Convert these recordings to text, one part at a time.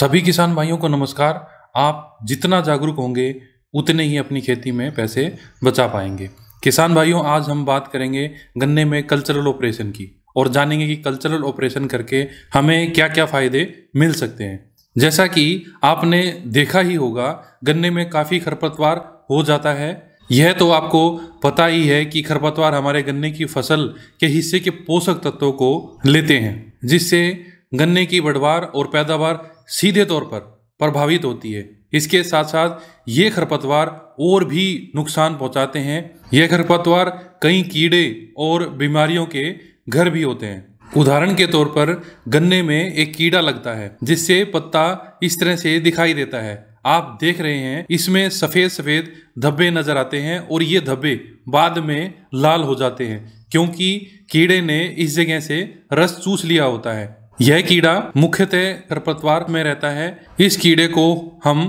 सभी किसान भाइयों को नमस्कार आप जितना जागरूक होंगे उतने ही अपनी खेती में पैसे बचा पाएंगे किसान भाइयों आज हम बात करेंगे गन्ने में कल्चरल ऑपरेशन की और जानेंगे कि कल्चरल ऑपरेशन करके हमें क्या क्या फ़ायदे मिल सकते हैं जैसा कि आपने देखा ही होगा गन्ने में काफ़ी खरपतवार हो जाता है यह तो आपको पता ही है कि खरपतवार हमारे गन्ने की फसल के हिस्से के पोषक तत्वों को लेते हैं जिससे गन्ने की बढ़वार और पैदावार सीधे तौर पर प्रभावित होती है इसके साथ साथ ये खरपतवार और भी नुकसान पहुंचाते हैं ये खरपतवार कई कीड़े और बीमारियों के घर भी होते हैं उदाहरण के तौर पर गन्ने में एक कीड़ा लगता है जिससे पत्ता इस तरह से दिखाई देता है आप देख रहे हैं इसमें सफ़ेद सफ़ेद धब्बे नज़र आते हैं और ये धब्बे बाद में लाल हो जाते हैं क्योंकि कीड़े ने इस जगह से रस चूस लिया होता है यह कीड़ा मुख्यतः खरपतवार में रहता है इस कीड़े को हम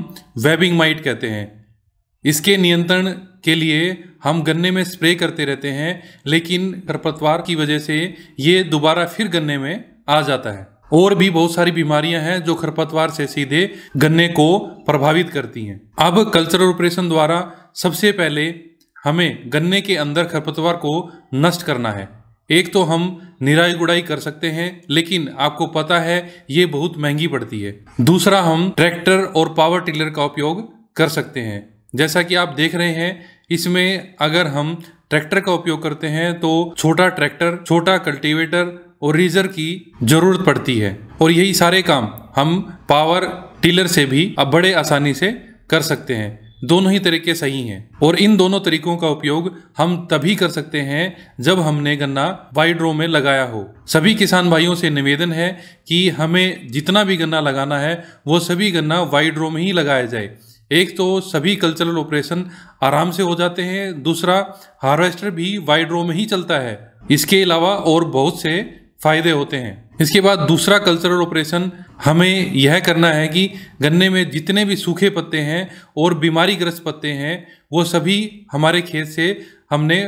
वेबिंग माइट कहते हैं इसके नियंत्रण के लिए हम गन्ने में स्प्रे करते रहते हैं लेकिन खरपतवार की वजह से ये दोबारा फिर गन्ने में आ जाता है और भी बहुत सारी बीमारियां हैं जो खरपतवार से सीधे गन्ने को प्रभावित करती हैं अब कल्चरल ऑपरेशन द्वारा सबसे पहले हमें गन्ने के अंदर खरपतवार को नष्ट करना है एक तो हम निराई गुड़ाई कर सकते हैं लेकिन आपको पता है ये बहुत महंगी पड़ती है दूसरा हम ट्रैक्टर और पावर टिलर का उपयोग कर सकते हैं जैसा कि आप देख रहे हैं इसमें अगर हम ट्रैक्टर का उपयोग करते हैं तो छोटा ट्रैक्टर छोटा कल्टीवेटर और रीजर की जरूरत पड़ती है और यही सारे काम हम पावर टिलर से भी अब बड़े आसानी से कर सकते हैं दोनों ही तरीके सही हैं और इन दोनों तरीकों का उपयोग हम तभी कर सकते हैं जब हमने गन्ना वाइड रो में लगाया हो सभी किसान भाइयों से निवेदन है कि हमें जितना भी गन्ना लगाना है वो सभी गन्ना वाइड रो में ही लगाया जाए एक तो सभी कल्चरल ऑपरेशन आराम से हो जाते हैं दूसरा हार्वेस्टर भी वाइड रो में ही चलता है इसके अलावा और बहुत से फ़ायदे होते हैं इसके बाद दूसरा कल्चरल ऑपरेशन हमें यह करना है कि गन्ने में जितने भी सूखे पत्ते हैं और बीमारी ग्रस्त पत्ते हैं वो सभी हमारे खेत से हमने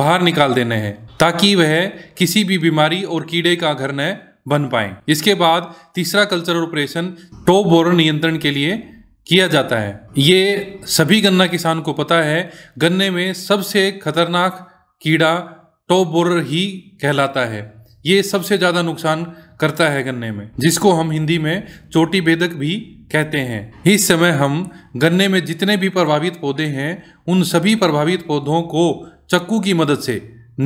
बाहर निकाल देने हैं ताकि वह किसी भी बीमारी और कीड़े का घर न बन पाए इसके बाद तीसरा कल्चरल ऑपरेशन टॉप बोर नियंत्रण के लिए किया जाता है ये सभी गन्ना किसान को पता है गन्ने में सबसे खतरनाक कीड़ा टॉप बोरर ही कहलाता है ये सबसे ज़्यादा नुकसान करता है गन्ने में जिसको हम हिंदी में चोटी बेदक भी कहते हैं इस समय हम गन्ने में जितने भी प्रभावित पौधे हैं उन सभी प्रभावित पौधों को चक्कू की मदद से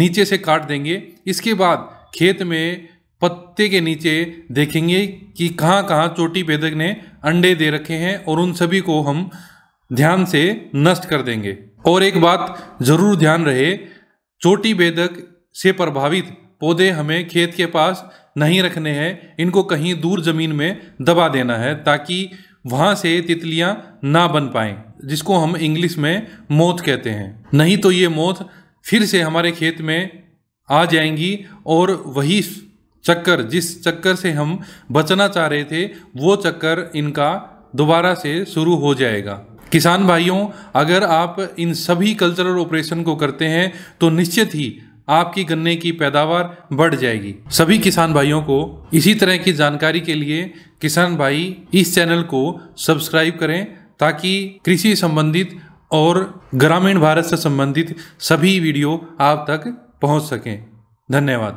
नीचे से काट देंगे इसके बाद खेत में पत्ते के नीचे देखेंगे कि कहाँ कहाँ चोटी बेदक ने अंडे दे रखे हैं और उन सभी को हम ध्यान से नष्ट कर देंगे और एक बात ज़रूर ध्यान रहे चोटी बेदक से प्रभावित पौधे हमें खेत के पास नहीं रखने हैं इनको कहीं दूर ज़मीन में दबा देना है ताकि वहाँ से तितलियाँ ना बन पाएँ जिसको हम इंग्लिश में मौत कहते हैं नहीं तो ये मौत फिर से हमारे खेत में आ जाएंगी और वही चक्कर जिस चक्कर से हम बचना चाह रहे थे वो चक्कर इनका दोबारा से शुरू हो जाएगा किसान भाइयों अगर आप इन सभी कल्चरल ऑपरेशन को करते हैं तो निश्चित ही आपकी गन्ने की पैदावार बढ़ जाएगी सभी किसान भाइयों को इसी तरह की जानकारी के लिए किसान भाई इस चैनल को सब्सक्राइब करें ताकि कृषि संबंधित और ग्रामीण भारत से संबंधित सभी वीडियो आप तक पहुंच सकें धन्यवाद